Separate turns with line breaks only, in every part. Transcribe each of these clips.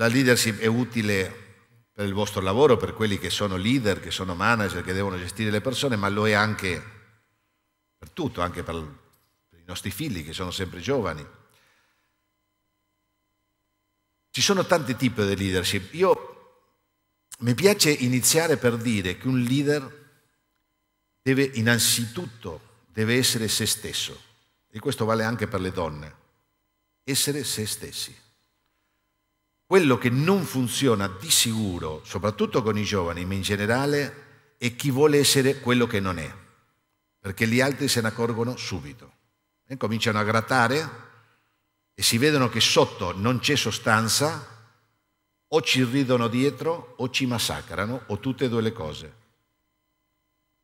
La leadership è utile per il vostro lavoro, per quelli che sono leader, che sono manager, che devono gestire le persone, ma lo è anche per tutto, anche per i nostri figli che sono sempre giovani. Ci sono tanti tipi di leadership. Io mi piace iniziare per dire che un leader deve innanzitutto deve essere se stesso e questo vale anche per le donne, essere se stessi. Quello che non funziona di sicuro, soprattutto con i giovani, ma in generale, è chi vuole essere quello che non è, perché gli altri se ne accorgono subito. E cominciano a grattare e si vedono che sotto non c'è sostanza, o ci ridono dietro o ci massacrano, o tutte e due le cose.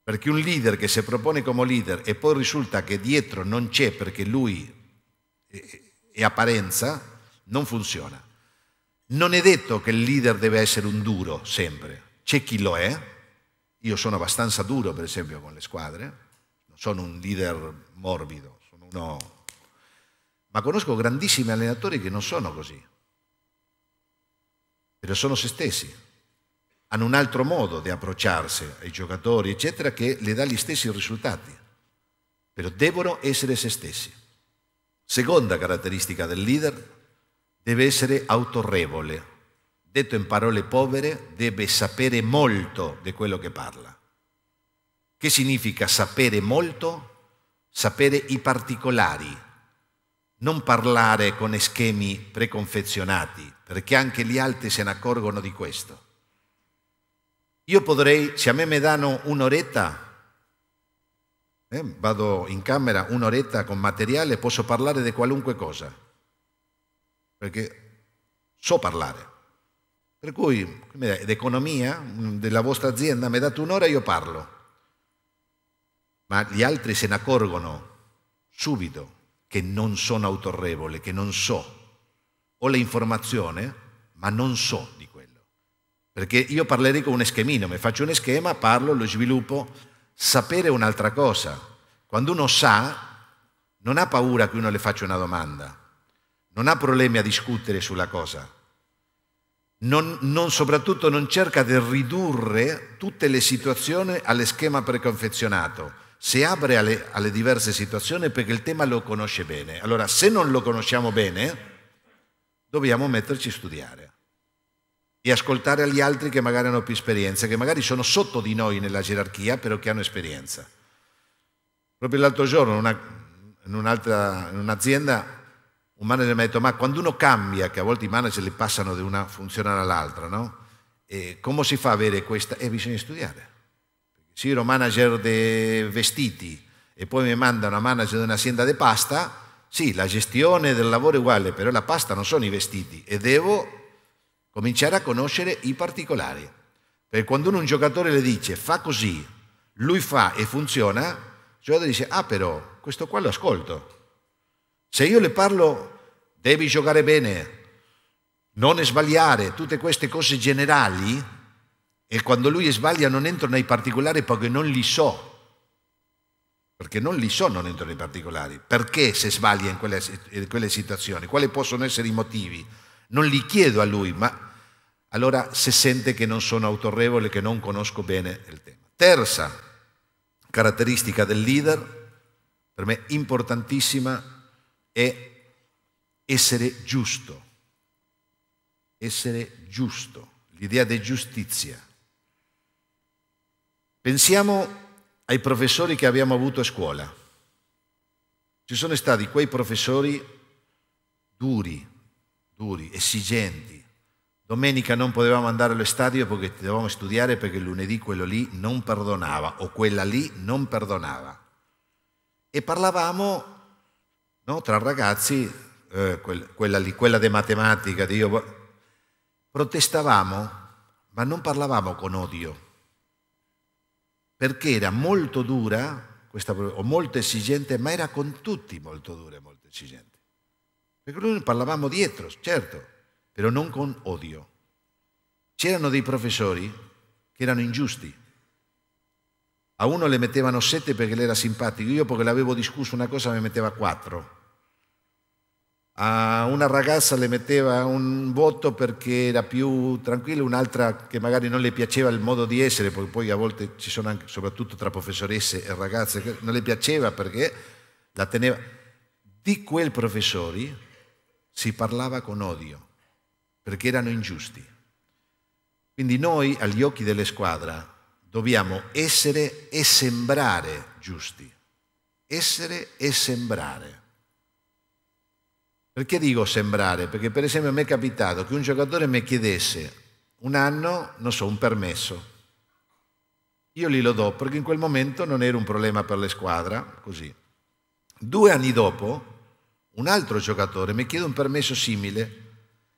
Perché un leader che si propone come leader e poi risulta che dietro non c'è perché lui è apparenza, non funziona. Non è detto che il leader deve essere un duro sempre, c'è chi lo è, io sono abbastanza duro per esempio con le squadre, non sono un leader morbido, sono uno... Ma conosco grandissimi allenatori che non sono così, però sono se stessi, hanno un altro modo di approcciarsi ai giocatori, eccetera, che le dà gli stessi risultati, però devono essere se stessi. Seconda caratteristica del leader, deve essere autorevole. Detto in parole povere, deve sapere molto di quello che parla. Che significa sapere molto? Sapere i particolari, non parlare con schemi preconfezionati, perché anche gli altri se ne accorgono di questo. Io potrei, se a me mi danno un'oretta, eh, vado in camera un'oretta con materiale, posso parlare di qualunque cosa perché so parlare. Per cui l'economia mm, della vostra azienda mi date un'ora e io parlo, ma gli altri se ne accorgono subito che non sono autorevole, che non so. Ho l'informazione, ma non so di quello. Perché io parlerei con un schemino, mi faccio un schema, parlo, lo sviluppo. Sapere è un'altra cosa. Quando uno sa, non ha paura che uno le faccia una domanda non ha problemi a discutere sulla cosa. Non, non, soprattutto non cerca di ridurre tutte le situazioni schema preconfezionato. Si apre alle, alle diverse situazioni perché il tema lo conosce bene. Allora, se non lo conosciamo bene, dobbiamo metterci a studiare e ascoltare gli altri che magari hanno più esperienza, che magari sono sotto di noi nella gerarchia, però che hanno esperienza. Proprio l'altro giorno, una, in, in un'azienda, un manager mi ha detto, ma quando uno cambia, che a volte i manager li passano da una funzione all'altra, no? E come si fa a avere questa? E eh, bisogna studiare. Se io ero manager dei vestiti e poi mi mandano a manager di un'azienda di pasta, sì, la gestione del lavoro è uguale, però la pasta non sono i vestiti e devo cominciare a conoscere i particolari. Perché quando uno un giocatore le dice fa così, lui fa e funziona, il giocatore dice ah però questo qua lo ascolto se io le parlo, devi giocare bene, non sbagliare, tutte queste cose generali, e quando lui sbaglia non entro nei particolari perché non li so. Perché non li so, non entro nei particolari. Perché se sbaglia in quelle, in quelle situazioni? Quali possono essere i motivi? Non li chiedo a lui, ma allora se sente che non sono autorevole, che non conosco bene il tema. Terza caratteristica del leader, per me importantissima, è essere giusto, essere giusto, l'idea di giustizia. Pensiamo ai professori che abbiamo avuto a scuola. Ci sono stati quei professori duri, duri, esigenti. Domenica non potevamo andare allo stadio perché dovevamo studiare perché lunedì quello lì non perdonava o quella lì non perdonava. E parlavamo no? tra ragazzi, eh, quella, lì, quella di matematica, di io, protestavamo, ma non parlavamo con odio, perché era molto dura, questa, o molto esigente, ma era con tutti molto dura e molto esigente. Perché noi parlavamo dietro, certo, però non con odio. C'erano dei professori che erano ingiusti, a uno le mettevano sette perché le era simpatico, io perché l'avevo discusso una cosa mi metteva quattro a una ragazza le metteva un voto perché era più tranquilla, un'altra che magari non le piaceva il modo di essere, perché poi a volte ci sono anche, soprattutto tra professoresse e ragazze, che non le piaceva perché la teneva. Di quel professore si parlava con odio, perché erano ingiusti. Quindi noi, agli occhi delle squadre, dobbiamo essere e sembrare giusti. Essere e sembrare. Perché dico sembrare? Perché per esempio a me è capitato che un giocatore mi chiedesse un anno, non so, un permesso. Io glielo do perché in quel momento non era un problema per la squadra, così. Due anni dopo un altro giocatore mi chiede un permesso simile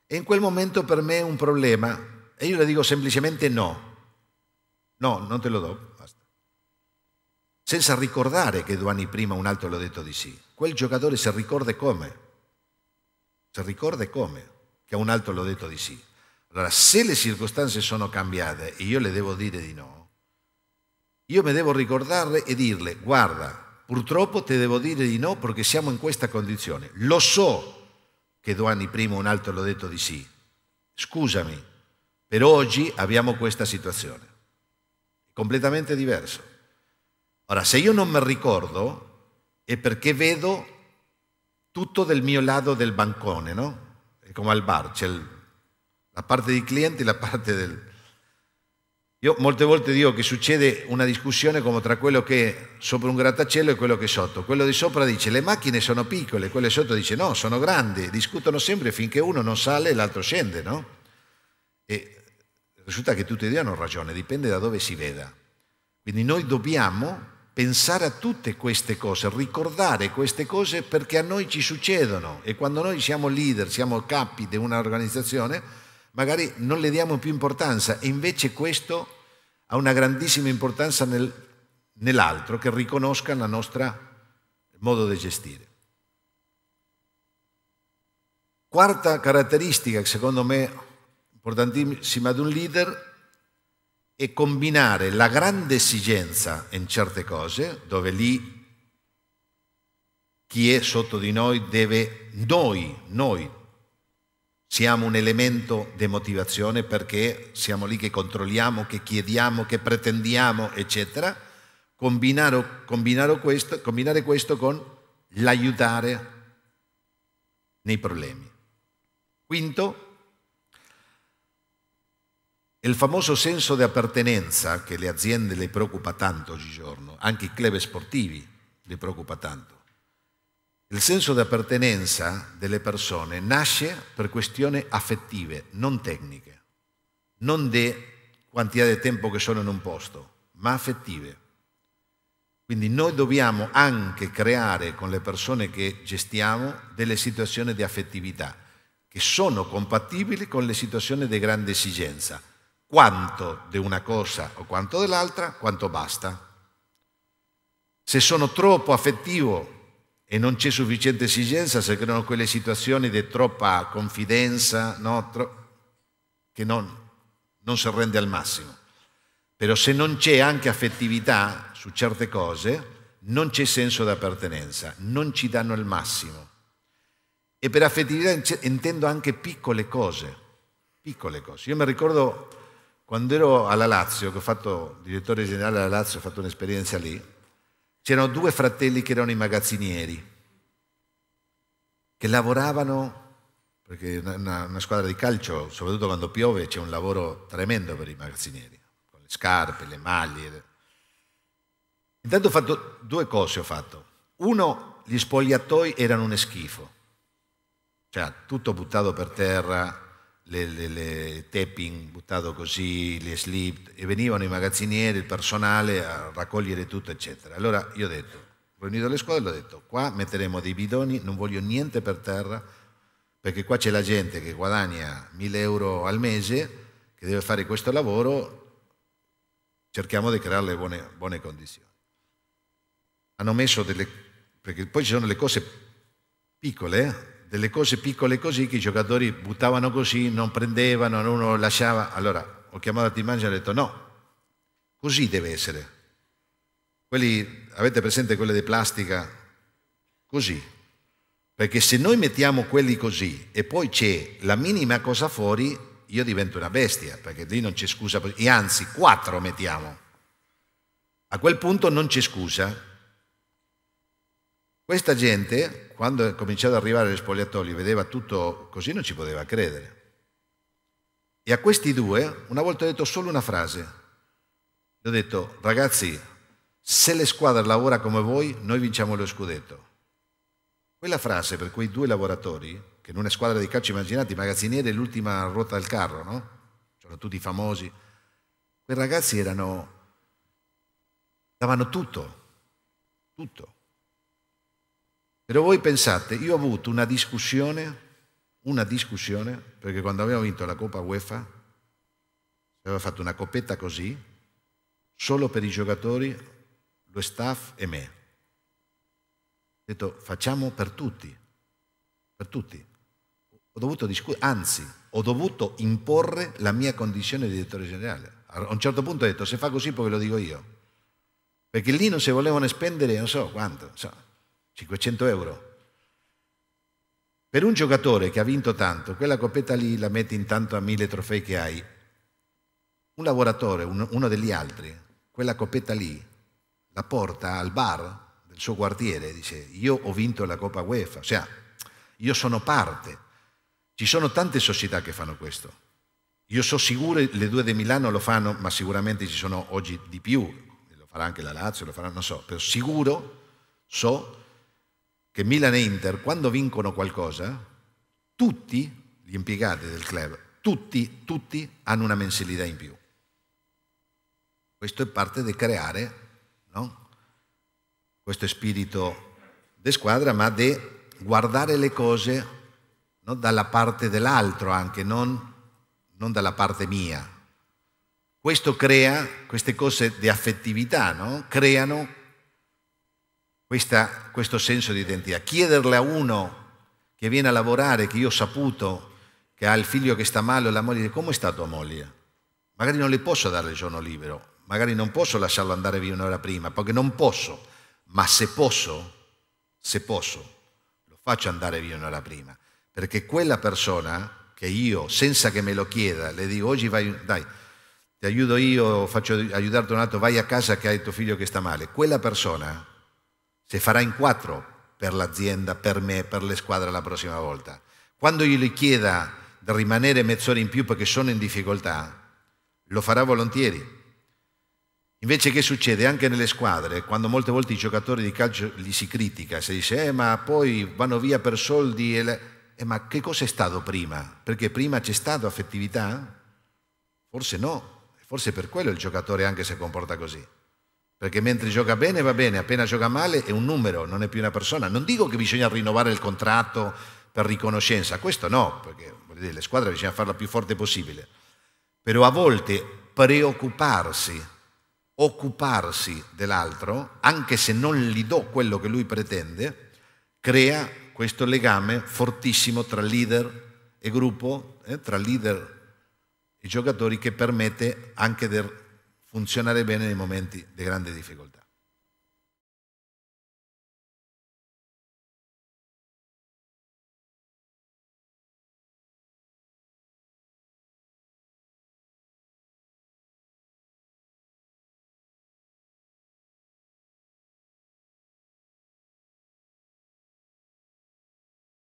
e in quel momento per me è un problema e io le dico semplicemente no. No, non te lo do, basta. Senza ricordare che due anni prima un altro l'ha detto di sì. Quel giocatore si ricorda come. Se ricorda come? Che a un altro l'ho detto di sì. Allora, se le circostanze sono cambiate e io le devo dire di no, io mi devo ricordare e dirle, guarda, purtroppo te devo dire di no perché siamo in questa condizione. Lo so che due anni prima un altro l'ho detto di sì. Scusami, però oggi abbiamo questa situazione. Completamente diverso. Ora, se io non mi ricordo è perché vedo tutto del mio lato del bancone, no? È come al bar, c'è il, la parte dei clienti e la parte del... Io molte volte dico che succede una discussione come tra quello che è sopra un grattacielo e quello che è sotto. Quello di sopra dice le macchine sono piccole, quello di sotto dice no, sono grandi. Discutono sempre finché uno non sale e l'altro scende, no? E risulta che tutti e due hanno ragione, dipende da dove si veda. Quindi noi dobbiamo pensare a tutte queste cose, ricordare queste cose perché a noi ci succedono e quando noi siamo leader, siamo capi di un'organizzazione, magari non le diamo più importanza e invece questo ha una grandissima importanza nel, nell'altro che riconosca il nostro modo di gestire. Quarta caratteristica secondo me importantissima di un leader e combinare la grande esigenza in certe cose, dove lì chi è sotto di noi deve, noi, noi, siamo un elemento di motivazione perché siamo lì che controlliamo, che chiediamo, che pretendiamo, eccetera, combinare, combinare, questo, combinare questo con l'aiutare nei problemi. Quinto, il famoso senso di appartenenza che le aziende le preoccupa tanto oggigiorno, anche i club sportivi le preoccupa tanto. Il senso di appartenenza delle persone nasce per questioni affettive, non tecniche, non di quantità di tempo che sono in un posto, ma affettive. Quindi noi dobbiamo anche creare con le persone che gestiamo delle situazioni di affettività che sono compatibili con le situazioni di grande esigenza quanto di una cosa o quanto dell'altra, quanto basta. Se sono troppo affettivo e non c'è sufficiente esigenza, si creano quelle situazioni di troppa confidenza no? che non, non si rende al massimo. Però se non c'è anche affettività su certe cose, non c'è senso di appartenenza, non ci danno il massimo. E per affettività intendo anche piccole cose, piccole cose. Io mi ricordo quando ero alla Lazio, che ho fatto direttore generale alla Lazio, ho fatto un'esperienza lì, c'erano due fratelli che erano i magazzinieri, che lavoravano, perché una, una squadra di calcio, soprattutto quando piove, c'è un lavoro tremendo per i magazzinieri, con le scarpe, le maglie. Intanto ho fatto due cose, ho fatto. Uno, gli spogliatoi erano un schifo, cioè tutto buttato per terra, le, le, le tapping, buttato così, le slip, e venivano i magazzinieri, il personale a raccogliere tutto, eccetera. Allora io ho detto, ho riunito le squadre ho detto, qua metteremo dei bidoni, non voglio niente per terra, perché qua c'è la gente che guadagna 1000 euro al mese, che deve fare questo lavoro, cerchiamo di creare le buone, buone condizioni. Hanno messo delle... perché poi ci sono le cose piccole, eh, delle cose piccole così che i giocatori buttavano così, non prendevano, uno lasciava. Allora ho chiamato Timangi e ho detto no, così deve essere. Quelli, avete presente quelle di plastica? Così. Perché se noi mettiamo quelli così e poi c'è la minima cosa fuori, io divento una bestia, perché lì non c'è scusa. E anzi, quattro mettiamo. A quel punto non c'è scusa questa gente, quando è cominciato ad arrivare gli spogliatoie, vedeva tutto così, non ci poteva credere. E a questi due, una volta ho detto solo una frase. Gli ho detto, ragazzi, se le squadre lavora come voi, noi vinciamo lo scudetto. Quella frase per quei due lavoratori, che in una squadra di calcio immaginate, i magazzinieri è l'ultima ruota del carro, no? Sono tutti famosi. Quei ragazzi erano... davano tutto, tutto. Però voi pensate, io ho avuto una discussione, una discussione, perché quando abbiamo vinto la Coppa UEFA, si aveva fatto una coppetta così, solo per i giocatori, lo staff e me. Ho detto facciamo per tutti, per tutti. Ho dovuto discutere, anzi, ho dovuto imporre la mia condizione di direttore generale. A un certo punto ho detto se fa così poi ve lo dico io. Perché lì non si volevano spendere non so quanto. Insomma. 500 euro. Per un giocatore che ha vinto tanto, quella coppetta lì la metti intanto a mille trofei che hai. Un lavoratore, uno degli altri, quella coppetta lì la porta al bar del suo quartiere, e dice io ho vinto la Coppa UEFA, cioè io sono parte. Ci sono tante società che fanno questo. Io sono sicuro le due di Milano lo fanno, ma sicuramente ci sono oggi di più, lo farà anche la Lazio, lo farà, non so, però sicuro so che Milan e Inter quando vincono qualcosa, tutti gli impiegati del club, tutti, tutti hanno una mensilità in più. Questo è parte di creare no? questo spirito di squadra, ma di guardare le cose no? dalla parte dell'altro anche, non, non, dalla parte mia. Questo crea, queste cose di affettività, no? creano questa, questo senso di identità. Chiederle a uno che viene a lavorare, che io ho saputo che ha il figlio che sta male o la moglie, come sta tua moglie? Magari non le posso dare il giorno libero, magari non posso lasciarlo andare via un'ora prima, perché non posso, ma se posso, se posso, lo faccio andare via un'ora prima, perché quella persona che io, senza che me lo chieda, le dico oggi vai, dai, ti aiuto io, faccio aiutarti un altro, vai a casa che hai tuo figlio che sta male, quella persona se farà in quattro per l'azienda, per me, per le squadre la prossima volta. Quando io gli chieda di rimanere mezz'ora in più perché sono in difficoltà, lo farà volentieri. Invece che succede anche nelle squadre, quando molte volte i giocatori di calcio li si critica, si dice eh, ma poi vanno via per soldi e, le... eh, ma che cosa è stato prima? Perché prima c'è stata affettività? Forse no, forse per quello il giocatore anche si comporta così. Perché mentre gioca bene va bene, appena gioca male è un numero, non è più una persona. Non dico che bisogna rinnovare il contratto per riconoscenza, questo no, perché dire, le squadre bisogna farla più forte possibile. Però a volte preoccuparsi, occuparsi dell'altro, anche se non gli do quello che lui pretende, crea questo legame fortissimo tra leader e gruppo, eh, tra leader e giocatori che permette anche del funzionare bene nei momenti di grande difficoltà.